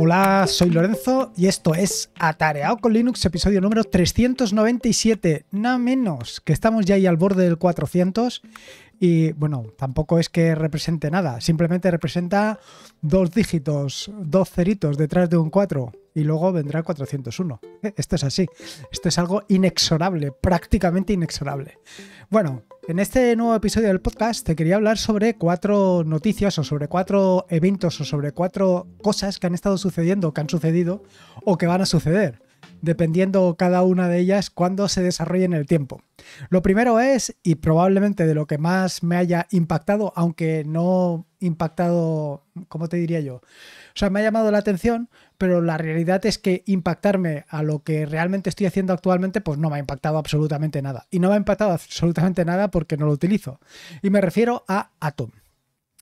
Hola, soy Lorenzo y esto es Atareado con Linux, episodio número 397, nada menos, que estamos ya ahí al borde del 400 y bueno, tampoco es que represente nada, simplemente representa dos dígitos, dos ceritos detrás de un 4 y luego vendrá 401. Eh, esto es así, esto es algo inexorable, prácticamente inexorable. Bueno, en este nuevo episodio del podcast te quería hablar sobre cuatro noticias o sobre cuatro eventos o sobre cuatro cosas que han estado sucediendo, que han sucedido o que van a suceder, dependiendo cada una de ellas cuando se desarrolle en el tiempo. Lo primero es, y probablemente de lo que más me haya impactado, aunque no impactado, ¿cómo te diría yo? O sea, me ha llamado la atención, pero la realidad es que impactarme a lo que realmente estoy haciendo actualmente, pues no me ha impactado absolutamente nada. Y no me ha impactado absolutamente nada porque no lo utilizo. Y me refiero a Atom.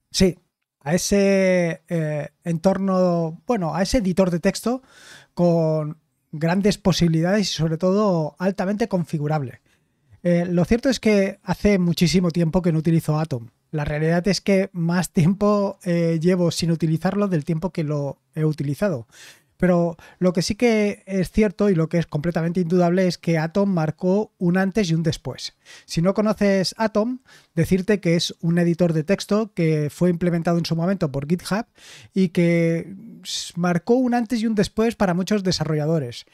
Sí, a ese eh, entorno, bueno, a ese editor de texto con grandes posibilidades y sobre todo altamente configurable. Eh, lo cierto es que hace muchísimo tiempo que no utilizo Atom. La realidad es que más tiempo eh, llevo sin utilizarlo del tiempo que lo he utilizado. Pero lo que sí que es cierto y lo que es completamente indudable es que Atom marcó un antes y un después. Si no conoces Atom, decirte que es un editor de texto que fue implementado en su momento por GitHub y que marcó un antes y un después para muchos desarrolladores.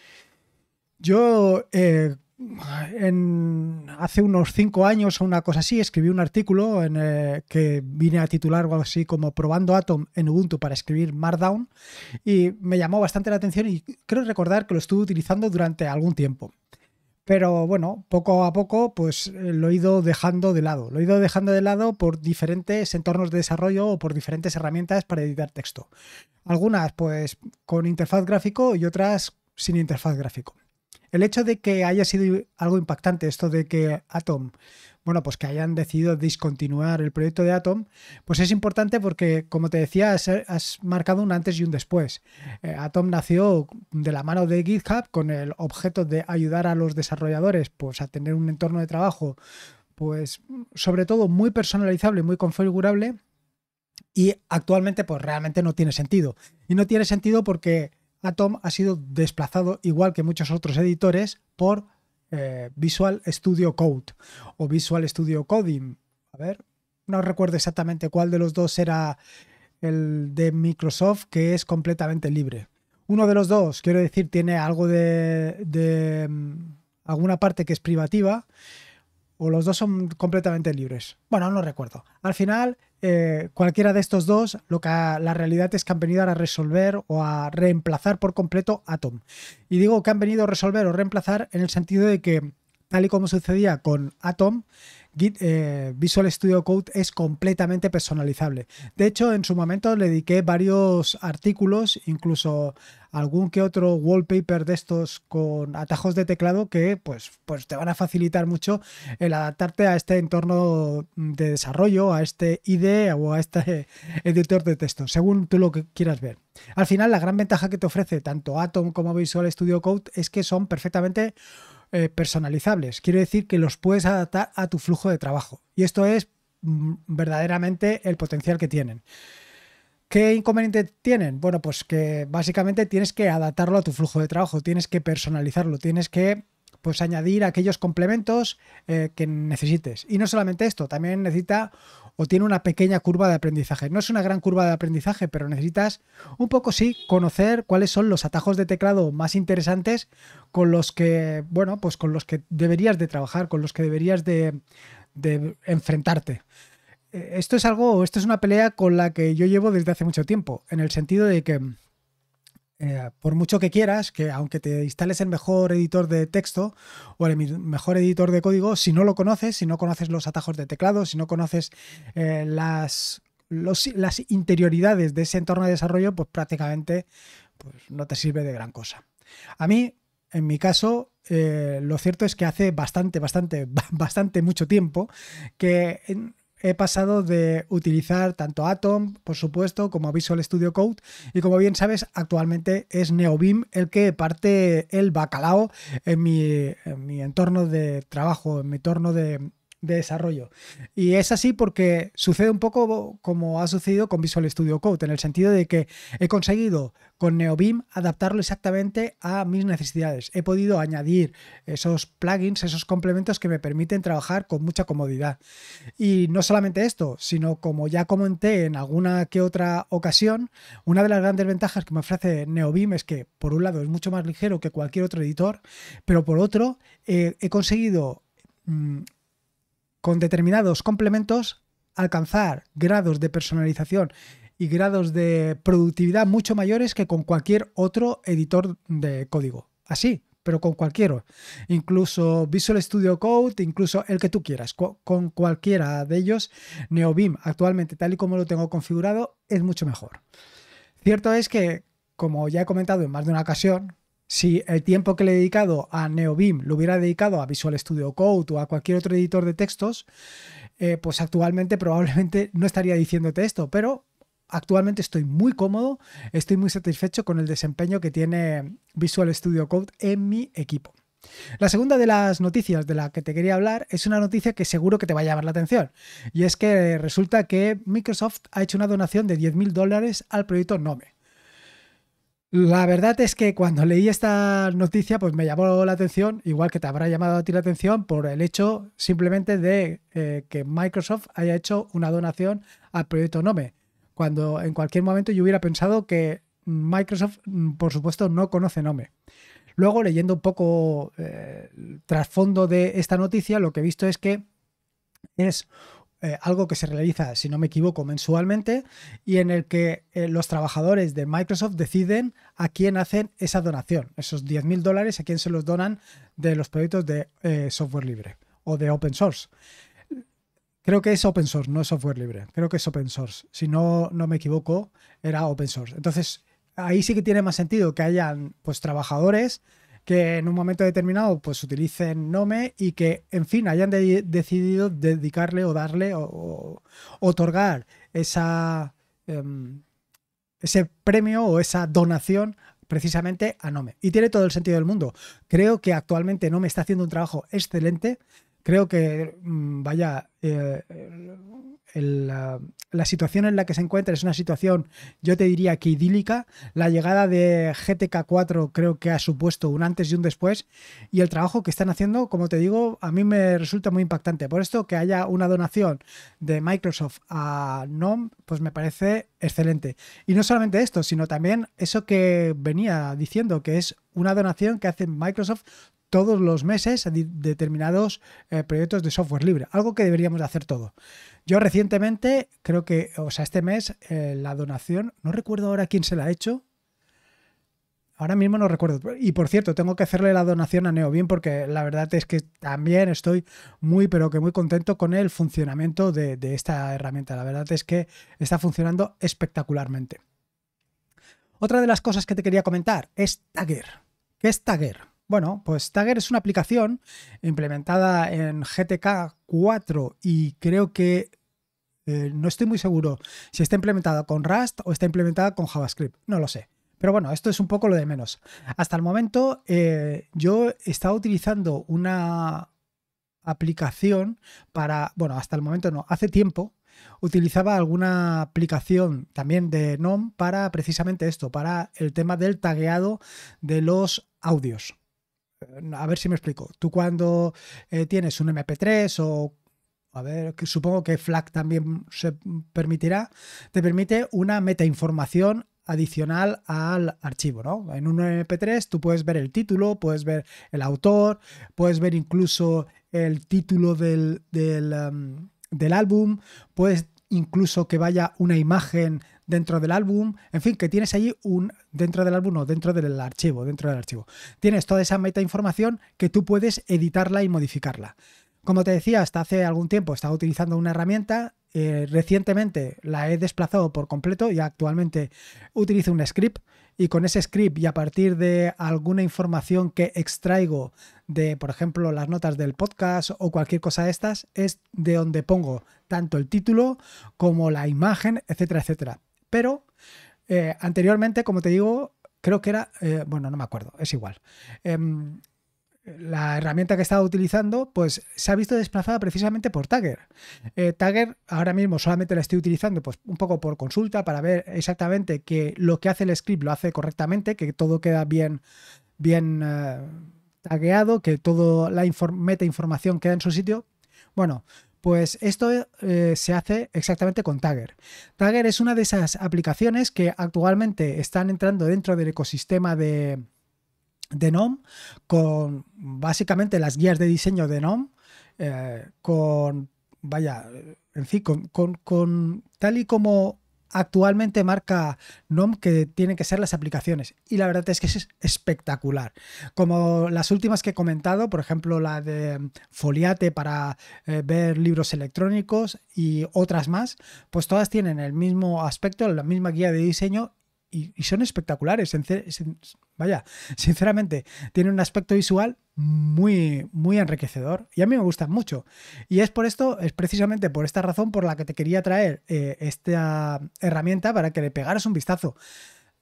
Yo eh, en, hace unos cinco años o una cosa así, escribí un artículo en, eh, que vine a titular algo así como Probando Atom en Ubuntu para escribir Markdown y me llamó bastante la atención y creo recordar que lo estuve utilizando durante algún tiempo. Pero bueno, poco a poco pues eh, lo he ido dejando de lado. Lo he ido dejando de lado por diferentes entornos de desarrollo o por diferentes herramientas para editar texto. Algunas pues con interfaz gráfico y otras sin interfaz gráfico. El hecho de que haya sido algo impactante esto de que Atom, bueno, pues que hayan decidido discontinuar el proyecto de Atom, pues es importante porque, como te decía, has, marcado un antes y un después. Eh, Atom nació de la mano de GitHub con el objeto de ayudar a los desarrolladores pues, a tener un entorno de trabajo, pues sobre todo muy personalizable, muy configurable y actualmente pues realmente no tiene sentido. Y no tiene sentido porque Atom ha sido desplazado, igual que muchos otros editores, por eh, Visual Studio Code o Visual Studio Coding. A ver, no recuerdo exactamente cuál de los dos era el de Microsoft, que es completamente libre. Uno de los dos, quiero decir, tiene algo de, de mm, alguna parte que es privativa o los dos son completamente libres. Bueno, no recuerdo. Al final, eh, cualquiera de estos dos, lo que la realidad es que han venido a resolver o a reemplazar por completo Atom. Y digo que han venido a resolver o reemplazar en el sentido de que, tal y como sucedía con Atom, eh, Visual Studio Code es completamente personalizable. De hecho, en su momento le dediqué varios artículos, incluso algún que otro wallpaper de estos con atajos de teclado que pues, pues te van a facilitar mucho el adaptarte a este entorno de desarrollo, a este IDE o a este editor de texto, según tú lo que quieras ver. Al final, la gran ventaja que te ofrece tanto Atom como Visual Studio Code es que son perfectamente eh, personalizables. Quiero decir que los puedes adaptar a tu flujo de trabajo. Y esto es mm, verdaderamente el potencial que tienen. ¿Qué inconveniente tienen? Bueno, pues que básicamente tienes que adaptarlo a tu flujo de trabajo, tienes que personalizarlo, tienes que pues añadir aquellos complementos eh, que necesites. Y no solamente esto, también necesita o tiene una pequeña curva de aprendizaje. No es una gran curva de aprendizaje, pero necesitas un poco sí conocer cuáles son los atajos de teclado más interesantes con los que, bueno, pues con los que deberías de trabajar, con los que deberías de, de enfrentarte. Eh, esto es algo, esto es una pelea con la que yo llevo desde hace mucho tiempo, en el sentido de que eh, por mucho que quieras, que aunque te instales el mejor editor de texto o el mejor editor de código, si no lo conoces, si no conoces los atajos de teclado, si no conoces eh, las, las interioridades de ese entorno de desarrollo, pues prácticamente pues no te sirve de gran cosa. A mí, en mi caso, eh, lo cierto es que hace bastante, bastante, bastante mucho tiempo que he pasado de utilizar tanto Atom, por supuesto, como Visual Studio Code. Y como bien sabes, actualmente es NeoBeam el que parte el bacalao en mi, en mi entorno de trabajo, en mi entorno de, de desarrollo. Y es así porque sucede un poco como ha sucedido con Visual Studio Code, en el sentido de que he conseguido con NeoBeam adaptarlo exactamente a mis necesidades. He podido añadir esos plugins, esos complementos que me permiten trabajar con mucha comodidad. Y no solamente esto, sino como ya comenté en alguna que otra ocasión, una de las grandes ventajas que me ofrece NeoBeam es que, por un lado, es mucho más ligero que cualquier otro editor, pero por otro, eh, he conseguido mm, con determinados complementos alcanzar grados de personalización y grados de productividad mucho mayores que con cualquier otro editor de código. Así, pero con cualquiera. Incluso Visual Studio Code, incluso el que tú quieras. Con cualquiera de ellos, NeoBeam actualmente, tal y como lo tengo configurado, es mucho mejor. Cierto es que, como ya he comentado en más de una ocasión, si el tiempo que le he dedicado a NeoBeam lo hubiera dedicado a Visual Studio Code o a cualquier otro editor de textos, eh, pues actualmente probablemente no estaría diciéndote esto, pero actualmente estoy muy cómodo, estoy muy satisfecho con el desempeño que tiene Visual Studio Code en mi equipo. La segunda de las noticias de la que te quería hablar es una noticia que seguro que te va a llamar la atención. Y es que resulta que Microsoft ha hecho una donación de 10.000 dólares al proyecto Nome. La verdad es que cuando leí esta noticia, pues me llamó la atención, igual que te habrá llamado a ti la atención, por el hecho simplemente de eh, que Microsoft haya hecho una donación al proyecto Nome. Cuando en cualquier momento yo hubiera pensado que Microsoft, mm, por supuesto, no conoce Nome. Luego, leyendo un poco eh, el trasfondo de esta noticia, lo que he visto es que es eh, algo que se realiza, si no me equivoco, mensualmente y en el que eh, los trabajadores de Microsoft deciden a quién hacen esa donación, esos 10.000 dólares, a quién se los donan de los proyectos de eh, software libre o de open source. Creo que es open source, no es software libre. Creo que es open source. Si no, no me equivoco, era open source. Entonces, ahí sí que tiene más sentido que hayan pues, trabajadores que en un momento determinado pues utilicen Nome y que, en fin, hayan decidido dedicarle o darle o, otorgar esa, em, ese premio o esa donación precisamente a Nome. Y tiene todo el sentido del mundo. Creo que actualmente Nome está haciendo un trabajo excelente. Creo que, mm, vaya, eh, la, la, situación en la que se encuentra es una situación, yo te diría que idílica. La llegada de GTK4 creo que ha supuesto un antes y un después. Y el trabajo que están haciendo, como te digo, a mí me resulta muy impactante. Por esto que haya una donación de Microsoft a NOM, pues me parece excelente. Y no solamente esto, sino también eso que venía diciendo, que es una donación que hace Microsoft todos los meses determinados eh, proyectos de software libre, algo que deberíamos de hacer todo. Yo recientemente, creo que, o sea, este mes, eh, la donación, no recuerdo ahora quién se la ha hecho, ahora mismo no recuerdo. Y por cierto, tengo que hacerle la donación a Neobin, porque la verdad es que también estoy muy, pero que muy contento con el funcionamiento de, de esta herramienta. La verdad es que está funcionando espectacularmente. Otra de las cosas que te quería comentar es Tagger. ¿Qué es Tagger? Bueno, pues Tagger es una aplicación implementada en GTK 4 y creo que eh, no estoy muy seguro si está implementada con Rust o está implementada con JavaScript, no lo sé. Pero bueno, esto es un poco lo de menos. Hasta el momento eh, yo estaba utilizando una aplicación para, bueno, hasta el momento no, hace tiempo utilizaba alguna aplicación también de NOM para precisamente esto, para el tema del tagueado de los audios. Eh, a ver si me explico. Tú cuando eh, tienes un MP3 o a ver, que supongo que FLAC también se permitirá, te permite una meta información adicional al archivo, ¿no? En un MP3 tú puedes ver el título, puedes ver el autor, puedes ver incluso el título del, del em, álbum, puedes incluso que vaya una imagen dentro del álbum, en fin, que tienes allí un, dentro del álbum, no, dentro del archivo, dentro del archivo. Tienes toda esa meta información que tú puedes editarla y modificarla. Como te decía, hasta hace algún tiempo estaba utilizando una herramienta, eh, recientemente la he desplazado por completo y actualmente utilizo un script y con ese script y a partir de alguna información que extraigo de, por ejemplo, las notas del podcast o cualquier cosa de estas, es de donde pongo tanto el título como la imagen, etcétera, etcétera. Pero eh, anteriormente, como te digo, creo que era, eh, bueno, no me acuerdo, es igual. Em, la herramienta que estaba utilizando, pues se ha visto desplazada precisamente por Tagger. Eh, Tagger ahora mismo solamente la estoy utilizando pues un poco por consulta para ver exactamente que lo que hace el script lo hace correctamente, que todo queda bien, bien tagueado, que toda la meta información queda en su sitio. Bueno, pues esto eh, se hace exactamente con Tagger. Tagger es una de esas aplicaciones que actualmente están entrando dentro del ecosistema de, de con básicamente las guías de diseño de GNOME, eh, con, vaya, en fin, con tal y como actualmente marca NOM que tienen que ser las aplicaciones. Y la verdad es que es espectacular. Como las últimas que he comentado, por ejemplo, la de Foliate para eh, ver libros electrónicos y otras más, pues todas tienen el mismo aspecto, la misma guía de diseño y, son espectaculares. vaya, sinceramente, tiene un aspecto visual muy, muy enriquecedor y a mí me gustan mucho. Y es por esto, es precisamente por esta razón por la que te quería traer eh, esta herramienta para que le pegaras un vistazo.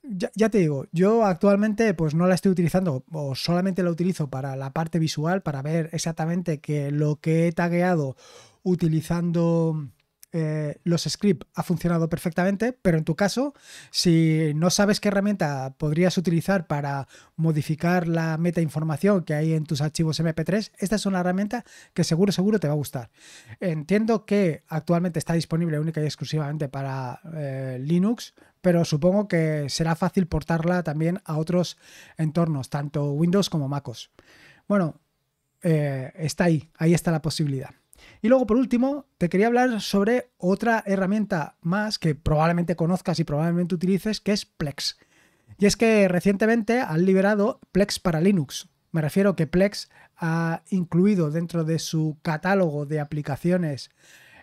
Ya, ya, te digo, yo actualmente pues no la estoy utilizando o solamente la utilizo para la parte visual, para ver exactamente que lo que he tagueado utilizando eh, los scripts ha funcionado perfectamente, pero en tu caso, si no sabes qué herramienta podrías utilizar para modificar la meta información que hay en tus archivos MP3, esta es una herramienta que seguro, seguro te va a gustar. Entiendo que actualmente está disponible única y exclusivamente para eh, Linux, pero supongo que será fácil portarla también a otros entornos, tanto Windows como MacOS. Bueno, eh, está ahí, ahí está la posibilidad. Y luego, por último, te quería hablar sobre otra herramienta más que probablemente conozcas y probablemente utilices, que es Plex. Y es que recientemente han liberado Plex para Linux. Me refiero que Plex ha incluido dentro de su catálogo de aplicaciones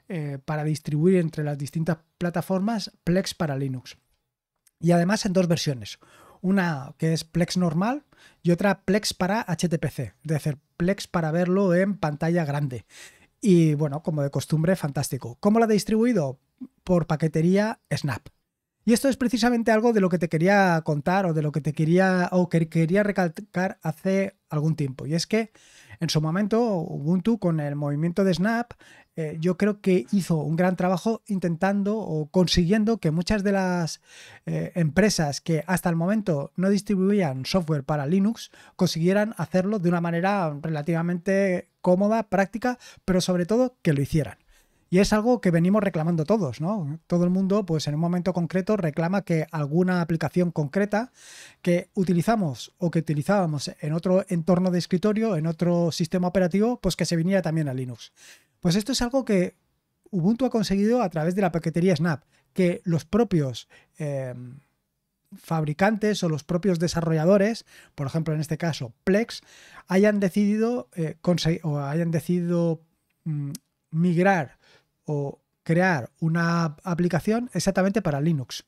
eh, para distribuir entre las distintas plataformas Plex para Linux. Y además en dos versiones. Una que es Plex normal y otra Plex para HTPC. Es decir, Plex para verlo en pantalla grande. Y bueno, como de costumbre, fantástico. ¿Cómo la ha distribuido? Por paquetería Snap. Y esto es precisamente algo de lo que te quería contar o de lo que te quería o que quería recalcar hace algún tiempo. Y es que en su momento Ubuntu con el movimiento de Snap eh, yo creo que hizo un gran trabajo intentando o consiguiendo que muchas de las eh, empresas que hasta el momento no distribuían software para Linux consiguieran hacerlo de una manera relativamente cómoda, práctica, pero sobre todo que lo hicieran. Y es algo que venimos reclamando todos, ¿no? Todo el mundo, pues en un momento concreto, reclama que alguna aplicación concreta que utilizamos o que utilizábamos en otro entorno de escritorio, en otro sistema operativo, pues que se viniera también a Linux. Pues esto es algo que Ubuntu ha conseguido a través de la paquetería Snap, que los propios em, fabricantes o los propios desarrolladores, por ejemplo en este caso Plex, hayan decidido, eh, o hayan decidido mm, migrar o crear una aplicación exactamente para Linux.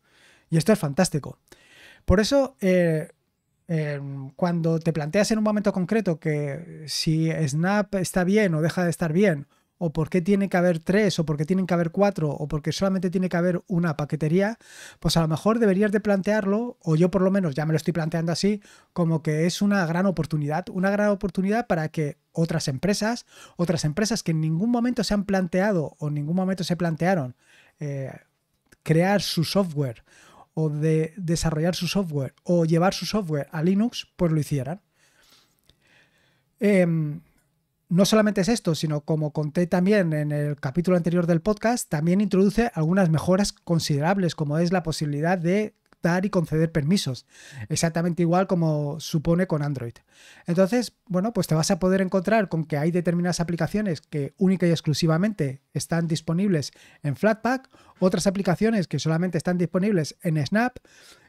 Y esto es fantástico. Por eso, eh, em, cuando te planteas en un momento concreto que si Snap está bien o deja de estar bien, o por qué tiene que haber tres, o por qué tienen que haber cuatro, o porque solamente tiene que haber una paquetería, pues a lo mejor deberías de plantearlo, o yo por lo menos ya me lo estoy planteando así, como que es una gran oportunidad, una gran oportunidad para que otras empresas, otras empresas que en ningún momento se han planteado o en ningún momento se plantearon eh, crear su software o de desarrollar su software o llevar su software a Linux, pues lo hicieran. Em, no solamente es esto, sino como conté también en el capítulo anterior del podcast, también introduce algunas mejoras considerables, como es la posibilidad de dar y conceder permisos, exactamente igual como supone con Android. Entonces, bueno, pues te vas a poder encontrar con que hay determinadas aplicaciones que única y exclusivamente están disponibles en Flatpak, otras aplicaciones que solamente están disponibles en Snap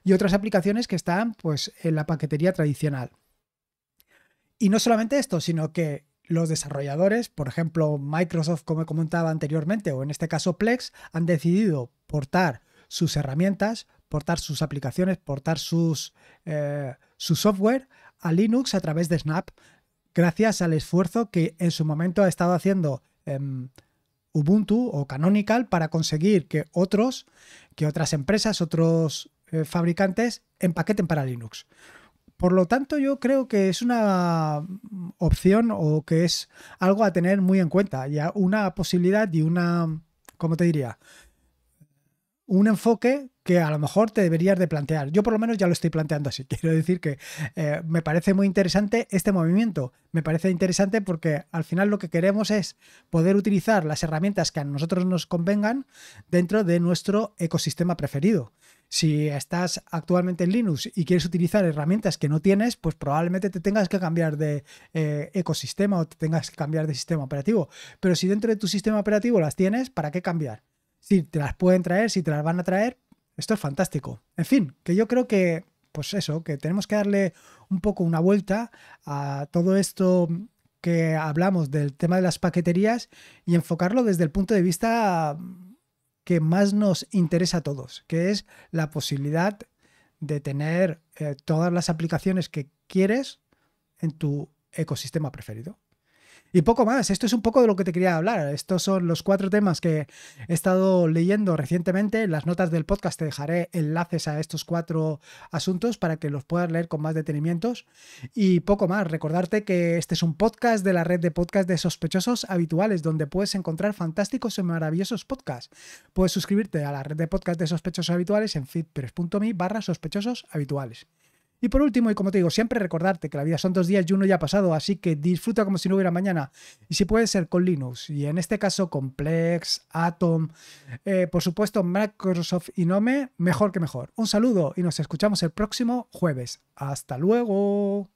y otras aplicaciones que están pues en la paquetería tradicional. Y no solamente esto, sino que los desarrolladores, por ejemplo Microsoft, como comentaba anteriormente, o en este caso Plex, han decidido portar sus herramientas, portar sus aplicaciones, portar sus, eh, su software a Linux a través de Snap, gracias al esfuerzo que en su momento ha estado haciendo em, Ubuntu o Canonical para conseguir que otros, que otras empresas, otros eh, fabricantes empaqueten para Linux. Por lo tanto, yo creo que es una opción o que es algo a tener muy en cuenta, ya una posibilidad y una, ¿cómo te diría? Un enfoque que a lo mejor te deberías de plantear. Yo por lo menos ya lo estoy planteando así. Quiero decir que eh, me parece muy interesante este movimiento. Me parece interesante porque al final lo que queremos es poder utilizar las herramientas que a nosotros nos convengan dentro de nuestro ecosistema preferido. Si estás actualmente en Linux y quieres utilizar herramientas que no tienes, pues probablemente te tengas que cambiar de eh, ecosistema o te tengas que cambiar de sistema operativo. Pero si dentro de tu sistema operativo las tienes, ¿para qué cambiar? Si te las pueden traer, si te las van a traer, esto es fantástico. En fin, que yo creo que, pues eso, que tenemos que darle un poco una vuelta a todo esto que hablamos del tema de las paqueterías y enfocarlo desde el punto de vista que más nos interesa a todos, que es la posibilidad de tener eh, todas las aplicaciones que quieres en tu ecosistema preferido. Y poco más, esto es un poco de lo que te quería hablar. Estos son los cuatro temas que he estado leyendo recientemente. En las notas del podcast te dejaré enlaces a estos cuatro asuntos para que los puedas leer con más detenimientos. Y poco más, recordarte que este es un podcast de la red de podcast de sospechosos habituales, donde puedes encontrar fantásticos y maravillosos podcasts. Puedes suscribirte a la red de podcast de sospechosos habituales en feedpress.me barra sospechosos habituales. Y por último, y como te digo, siempre recordarte que la vida son dos días y uno ya ha pasado, así que disfruta como si no hubiera mañana. Y si puede ser con Linux, y en este caso con Plex, Atom, eh, por supuesto Microsoft y Nome, mejor que mejor. Un saludo y nos escuchamos el próximo jueves. Hasta luego.